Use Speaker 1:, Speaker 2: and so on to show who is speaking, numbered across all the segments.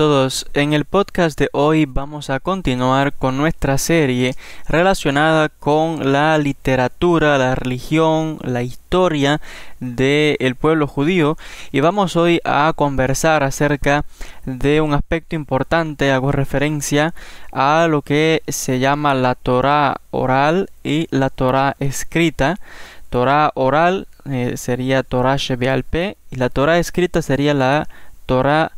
Speaker 1: todos, en el podcast de hoy vamos a continuar con nuestra serie relacionada con la literatura, la religión, la historia del pueblo judío y vamos hoy a conversar acerca de un aspecto importante, hago referencia a lo que se llama la Torah oral y la Torah escrita. Torah oral eh, sería Torah Shebealpe y la Torah escrita sería la Torah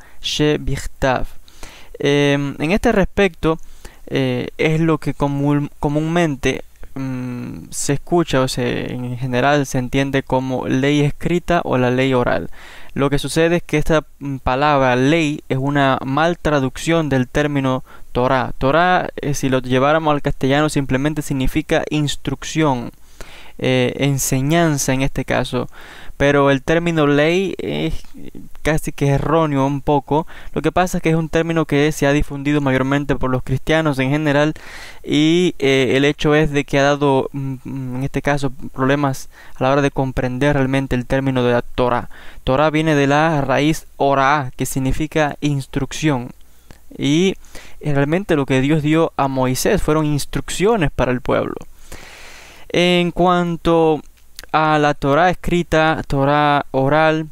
Speaker 1: Em, en este respecto, eh, es lo que comúnmente mm, se escucha o se, en general se entiende como ley escrita o la ley oral. Lo que sucede es que esta mm, palabra ley es una mal traducción del término Torah. Torah, eh, si lo lleváramos al castellano, simplemente significa instrucción, eh, enseñanza en este caso pero el término ley es casi que erróneo un poco. Lo que pasa es que es un término que se ha difundido mayormente por los cristianos en general y eh, el hecho es de que ha dado, mm, mm, en este caso, problemas a la hora de comprender realmente el término de la Torah. Torah viene de la raíz Ora, que significa instrucción. Y eh, realmente lo que Dios dio a Moisés fueron instrucciones para el pueblo. En cuanto a la Torah escrita, Torah oral.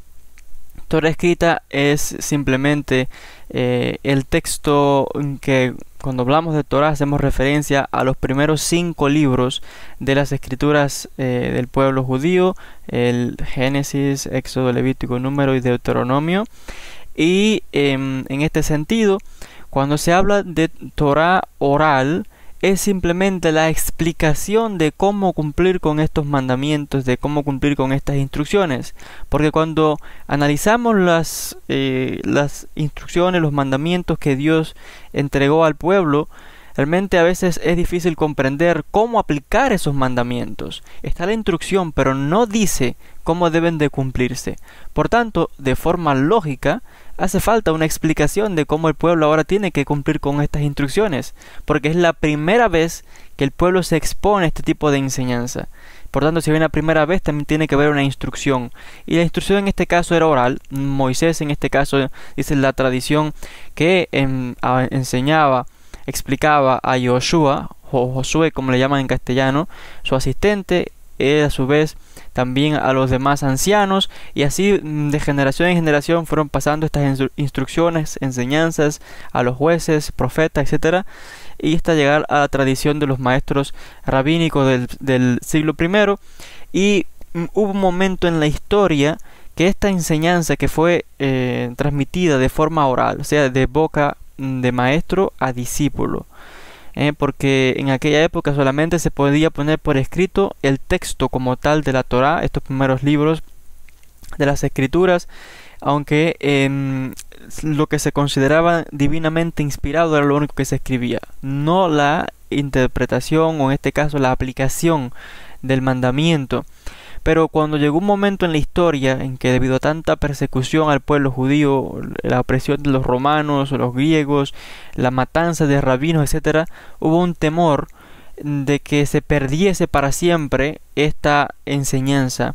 Speaker 1: Torah escrita es simplemente eh, el texto que cuando hablamos de Torah hacemos referencia a los primeros cinco libros de las escrituras eh, del pueblo judío, el Génesis, Éxodo, Levítico, Número y Deuteronomio. Y em, en este sentido, cuando se habla de Torah oral, es simplemente la explicación de cómo cumplir con estos mandamientos, de cómo cumplir con estas instrucciones. Porque cuando analizamos las, eh, las instrucciones, los mandamientos que Dios entregó al pueblo, Realmente a veces es difícil comprender cómo aplicar esos mandamientos. Está la instrucción, pero no dice cómo deben de cumplirse. Por tanto, de forma lógica, hace falta una explicación de cómo el pueblo ahora tiene que cumplir con estas instrucciones, porque es la primera vez que el pueblo se expone a este tipo de enseñanza. Por tanto, si viene la primera vez, también tiene que haber una instrucción. Y la instrucción en este caso era oral. Moisés, en este caso, dice la tradición que em, enseñaba, explicaba a Joshua, o Josué, como le llaman en castellano, su asistente, a su vez también a los demás ancianos y así mm, de generación en generación fueron pasando estas instrucciones, enseñanzas a los jueces, profetas, etc. y hasta llegar a la tradición de los maestros rabínicos del, siglo I y mm, hubo un momento en la historia que esta enseñanza que fue eh, transmitida de forma oral, o sea, de boca mm, de maestro a discípulo, ¿eh? porque en aquella época solamente se podía poner por escrito el texto como tal de la Torah, estos primeros libros de las escrituras, aunque em, lo que se consideraba divinamente inspirado era lo único que se escribía, no la interpretación o en este caso la aplicación del mandamiento. Pero cuando llegó un momento en la historia en que debido a tanta persecución al pueblo judío, la opresión de los romanos, los griegos, la matanza de rabinos, etc., hubo un temor de que se perdiese para siempre esta enseñanza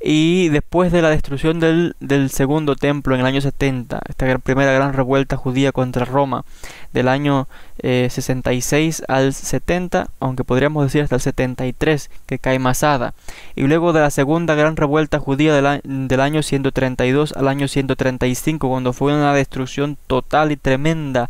Speaker 1: y después de la destrucción del, del, segundo templo en el año 70, esta primera gran revuelta judía contra Roma, del año eh, y 66 al 70, aunque podríamos decir hasta el 73, que cae Masada, y luego de la segunda gran revuelta judía del, del año 132 al año 135, cuando fue una destrucción total y tremenda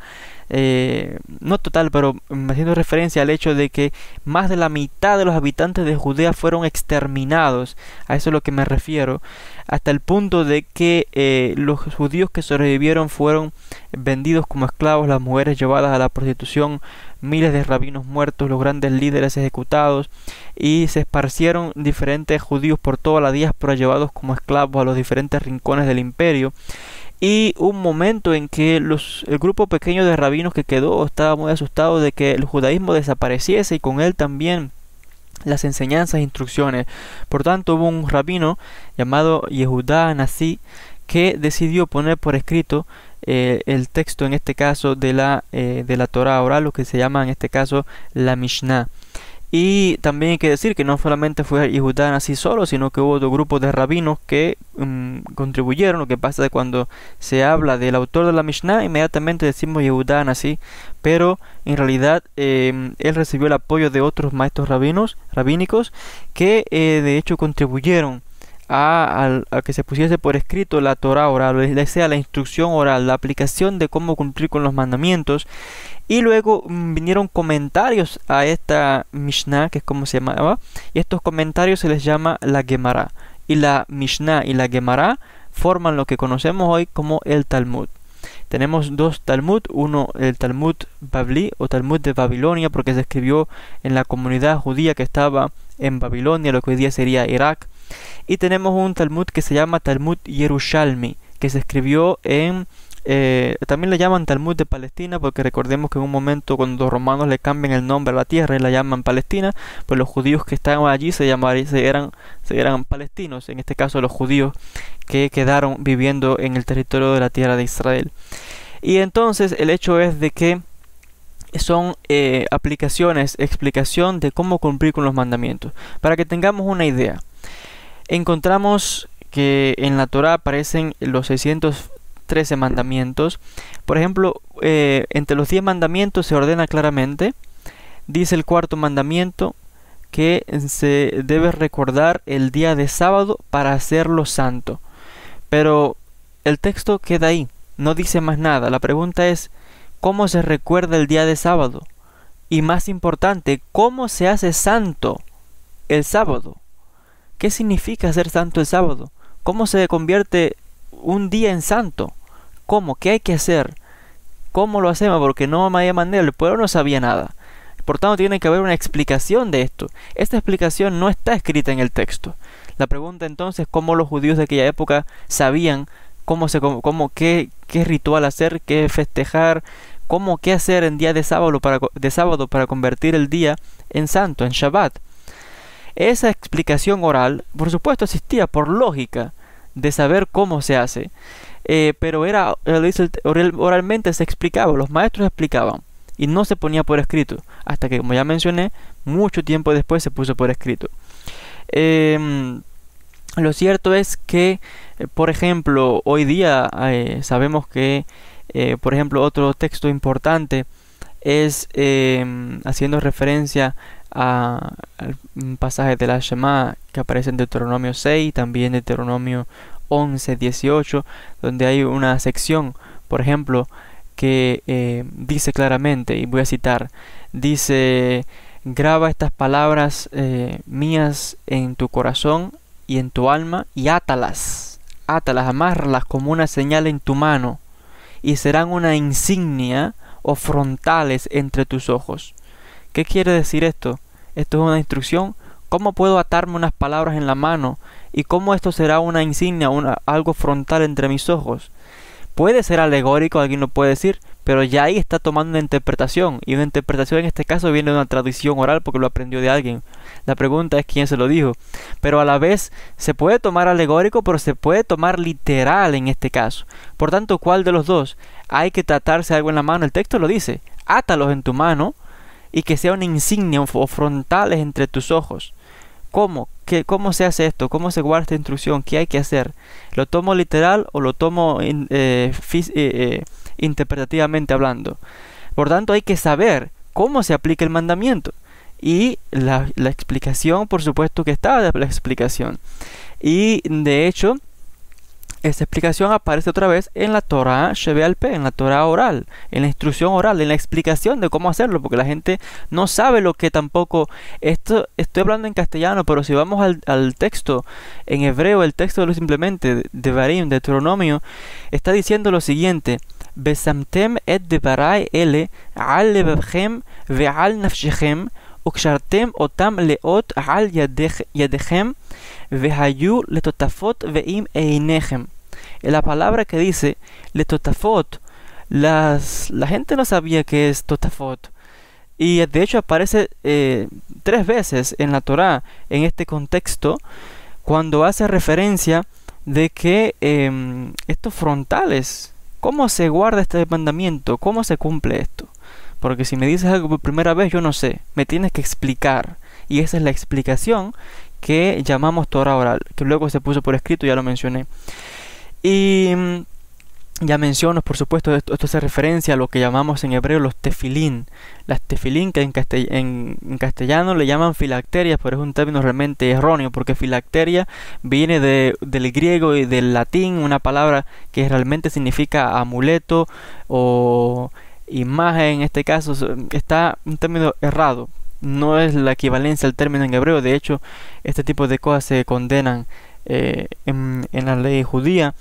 Speaker 1: eh, no total, pero haciendo referencia al hecho de que más de la mitad de los habitantes de Judea fueron exterminados, a eso es lo que me refiero, hasta el punto de que eh, los judíos que sobrevivieron fueron vendidos como esclavos, las mujeres llevadas a la prostitución, miles de rabinos muertos, los grandes líderes ejecutados, y se esparcieron diferentes judíos por toda la diáspora, llevados como esclavos a los diferentes rincones del imperio. Y un momento en que los, el grupo pequeño de rabinos que quedó estaba muy asustado de que el judaísmo desapareciese y con él también las enseñanzas e instrucciones. Por tanto, hubo un rabino llamado Yehudá Nací que decidió poner por escrito eh, el texto en este caso de la, eh, de la Torah oral, lo que se llama en este caso la Mishnah. Y también hay que decir que no solamente fue Yehudán así solo, sino que hubo otro grupo de rabinos que mm, contribuyeron. Lo que pasa es cuando se habla del autor de la Mishnah, inmediatamente decimos Yehudán así, pero en realidad em, él recibió el apoyo de otros maestros rabinos, rabínicos, que eh, de hecho contribuyeron a, que se pusiese por escrito la Torah oral, o sea la instrucción oral, la aplicación de cómo cumplir con los mandamientos. Y luego mm, vinieron comentarios a esta Mishnah, que es como se llamaba, y estos comentarios se les llama la Gemara. Y la Mishnah y la Gemara forman lo que conocemos hoy como el Talmud. Tenemos dos Talmud, uno el Talmud Babli o Talmud de Babilonia porque se escribió en la comunidad judía que estaba en Babilonia, lo que hoy día sería Irak. Y tenemos un Talmud que se llama Talmud Yerushalmi, que se escribió en... Eh, también le llaman Talmud de Palestina porque recordemos que en un momento cuando los romanos le cambian el nombre a la tierra y la llaman Palestina, pues los judíos que estaban allí se, llamaban, se, eran, se eran palestinos, en este caso los judíos que quedaron viviendo en el territorio de la tierra de Israel. Y entonces el hecho es de que son eh, aplicaciones, explicación de cómo cumplir con los mandamientos. Para que tengamos una idea, encontramos que en la Torah aparecen los 613 mandamientos. Por ejemplo, eh, entre los 10 mandamientos se ordena claramente, dice el cuarto mandamiento, que se debe recordar el día de sábado para hacerlo santo. Pero el texto queda ahí, no dice más nada. La pregunta es, cómo se recuerda el día de sábado y más importante, cómo se hace santo el sábado. ¿Qué significa ser santo el sábado? ¿Cómo se convierte un día en santo? ¿Cómo? ¿Qué hay que hacer? ¿Cómo lo hacemos? Porque no había manera, el pueblo no sabía nada. Por tanto, tiene que haber una explicación de esto. Esta explicación no está escrita en el texto. La pregunta entonces, ¿cómo los judíos de aquella época sabían cómo se cómo, qué, qué ritual hacer, qué festejar, cómo qué hacer en día de sábado para de sábado para convertir el día en santo, en Shabbat. Esa explicación oral, por supuesto, existía por lógica de saber cómo se hace, eh, pero era oralmente se explicaba, los maestros explicaban y no se ponía por escrito, hasta que, como ya mencioné, mucho tiempo después se puso por escrito. Eh, lo cierto es que, eh, por ejemplo, hoy día eh, sabemos que, eh, por ejemplo, otro texto importante es em, haciendo referencia a, un pasaje de la Shema que aparece en Deuteronomio 6, también Deuteronomio 11, 18, donde hay una sección, por ejemplo, que dice claramente, y voy a citar, dice, graba estas palabras mías en tu corazón, y en tu alma y átalas, átalas, amarlas como una señal en tu mano y serán una insignia o frontales entre tus ojos. ¿Qué quiere decir esto? Esto es una instrucción. ¿Cómo puedo atarme unas palabras en la mano? ¿Y cómo esto será una insignia, una, algo frontal entre mis ojos? Puede ser alegórico, alguien lo puede decir, pero ya ahí está tomando una interpretación. Y una interpretación en este caso viene de una tradición oral porque lo aprendió de alguien. La pregunta es quién se lo dijo. Pero a la vez se puede tomar alegórico, pero se puede tomar literal en este caso. Por tanto, ¿cuál de los dos? Hay que tratarse algo en la mano. El texto lo dice. Átalos en tu mano y que sea una insignia o frontales entre tus ojos. ¿Cómo? ¿Qué, ¿Cómo se hace esto? ¿Cómo se guarda esta instrucción? ¿Qué hay que hacer? ¿Lo tomo literal o lo tomo en eh, eh, eh, interpretativamente hablando. Por tanto, hay que saber cómo se aplica el mandamiento. Y la, explicación, por supuesto que está la, explicación. Y de hecho, esa explicación aparece otra vez en la Torah Shebealpe, en la Torah oral, en la instrucción oral, en la explicación de cómo hacerlo, porque la gente no sabe lo que tampoco. Esto estoy hablando en castellano, pero si vamos al, texto en hebreo, el texto lo simplemente de Barim, de Deuteronomio, está diciendo lo siguiente: ele al בשמתם את al אלה u kshartem otam leot al אותם לאות על ידכ, ידיכם, והיו לתותפות ועם עיניכם. La palabra que dice letotafot, las, la gente no sabía que es totafot. Y de hecho aparece eh, tres veces en la Torá, en este contexto, cuando hace referencia de que em, estos frontales ¿Cómo se guarda este mandamiento? ¿Cómo se cumple esto? Porque si me dices algo por primera vez, yo no sé. Me tienes que explicar. Y esa es la explicación que llamamos Torah oral, que luego se puso por escrito, ya lo mencioné. Y mm, ya menciono, por supuesto, esto, esto, se referencia a lo que llamamos en hebreo los tefilín. Las tefilín, que en, en, castellano le llaman filacterias, pero es un término realmente erróneo, porque filacteria viene de, del griego y del latín, una palabra que realmente significa amuleto o imagen, en este caso, está un término errado. No es la equivalencia al término en hebreo, de hecho, este tipo de cosas se condenan eh, en, en la ley judía.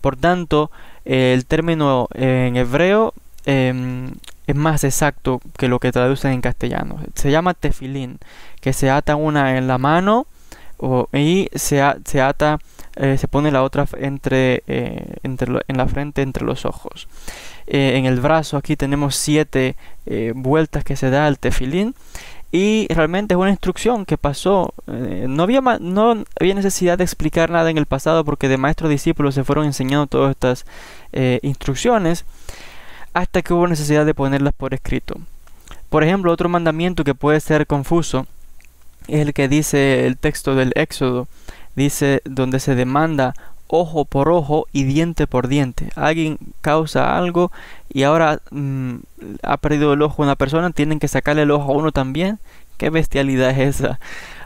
Speaker 1: Por tanto, el término en hebreo em, es más exacto que lo que traducen en castellano. Se llama tefilín, que se ata una en la mano y se, se ata, eh, se pone la otra entre, eh, en la frente entre los ojos. Eh, en el brazo aquí tenemos siete vueltas que se da al tefilín y realmente es una instrucción que pasó. Eh, no, había no había necesidad de explicar nada en el pasado porque de maestros discípulos se fueron enseñando todas estas eh, instrucciones hasta que hubo necesidad de ponerlas por escrito. Por ejemplo, otro mandamiento que puede ser confuso es el que dice el texto del Éxodo, dice donde se demanda ojo por ojo y diente por diente. Alguien causa algo y ahora mm, ha perdido el ojo una persona, tienen que sacarle el ojo a uno también. ¿Qué bestialidad es esa?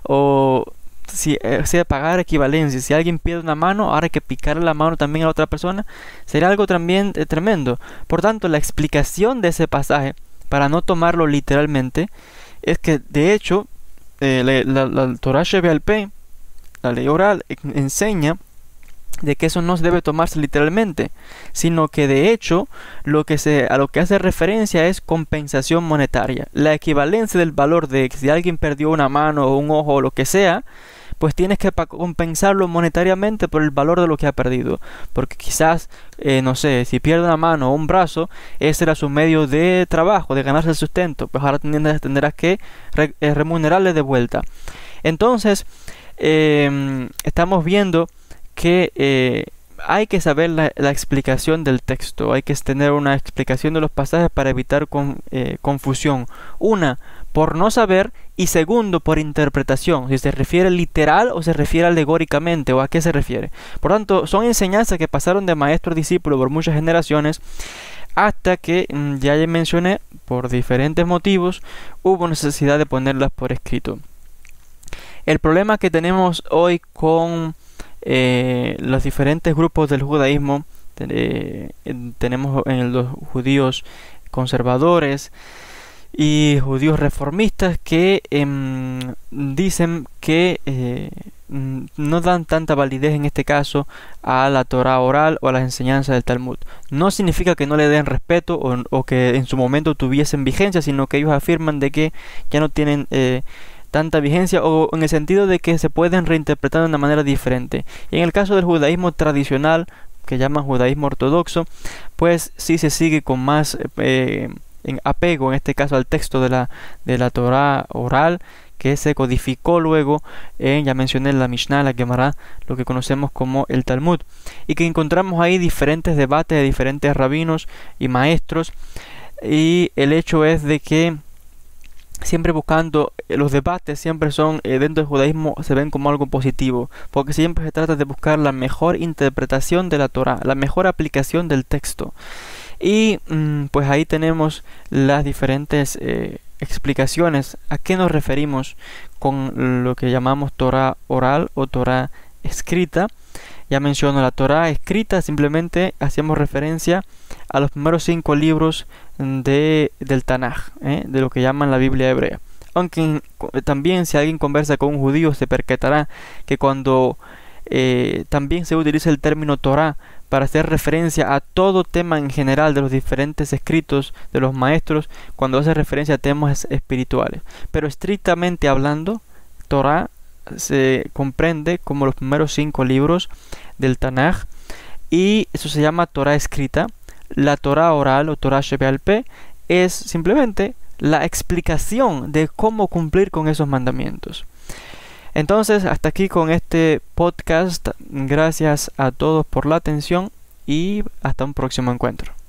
Speaker 1: O si eh, sea pagar equivalencia, si alguien pierde una mano, ahora hay que picarle la mano también a otra persona, sería algo también eh, tremendo. Por tanto, la explicación de ese pasaje, para no tomarlo literalmente, es que de hecho eh, la, la, la Torah la ley oral, enseña de que eso no se debe tomarse literalmente, sino que de hecho lo que a lo que hace referencia es compensación monetaria. La equivalencia del valor de si alguien perdió una mano o un ojo o lo que sea, pues tienes que compensarlo monetariamente por el valor de lo que ha perdido. Porque quizás, eh, no sé, si pierde una mano o un brazo, ese era su medio de trabajo, de ganarse el sustento. Pues ahora tendrás, que eh, remunerarle de vuelta. Entonces, em, estamos viendo que eh, hay que saber la, explicación del texto, hay que tener una explicación de los pasajes para evitar eh, confusión. Una, por no saber y segundo, por interpretación, si se refiere literal o se refiere alegóricamente o a qué se refiere. Por tanto, son enseñanzas que pasaron de maestro a discípulo por muchas generaciones hasta que, mm, ya les mencioné, por diferentes motivos, hubo necesidad de ponerlas por escrito. El problema que tenemos hoy con eh, los diferentes grupos del judaísmo, eh, tenemos en los judíos conservadores y judíos reformistas que em, dicen que eh, no dan tanta validez en este caso a la Torah oral o a las enseñanzas del Talmud. No significa que no le den respeto o, que en su momento tuviesen vigencia, sino que ellos afirman de que ya no tienen tanta vigencia o en el sentido de que se pueden reinterpretar de una manera diferente. Y en el caso del judaísmo tradicional, que llaman judaísmo ortodoxo, pues sí se sigue con más eh, apego, en este caso al texto de la, de la Torah oral, que se codificó luego en, ya mencioné la Mishnah, la Gemara, lo que conocemos como el Talmud, y que encontramos ahí diferentes debates de diferentes rabinos y maestros, y el hecho es de que siempre buscando eh, los debates siempre son eh, dentro del judaísmo se ven como algo positivo porque siempre se trata de buscar la mejor interpretación de la Torah la mejor aplicación del texto y mm, pues ahí tenemos las diferentes eh, explicaciones a qué nos referimos con lo que llamamos Torah oral o Torah escrita ya menciono la Torá escrita, simplemente hacíamos referencia a los primeros cinco libros de, del Tanaj, ¿eh? de lo que llaman la Biblia hebrea. Aunque también si alguien conversa con un judío se percatará que cuando eh, también se utiliza el término Torá para hacer referencia a todo tema en general de los diferentes escritos de los maestros cuando hace referencia a temas espirituales. Pero estrictamente hablando, Torah se comprende como los primeros cinco libros del Tanaj y eso se llama Torah escrita. La Torah oral o Torah P es simplemente la explicación de cómo cumplir con esos mandamientos. Entonces, hasta aquí con este podcast. Gracias a todos por la atención y hasta un próximo encuentro.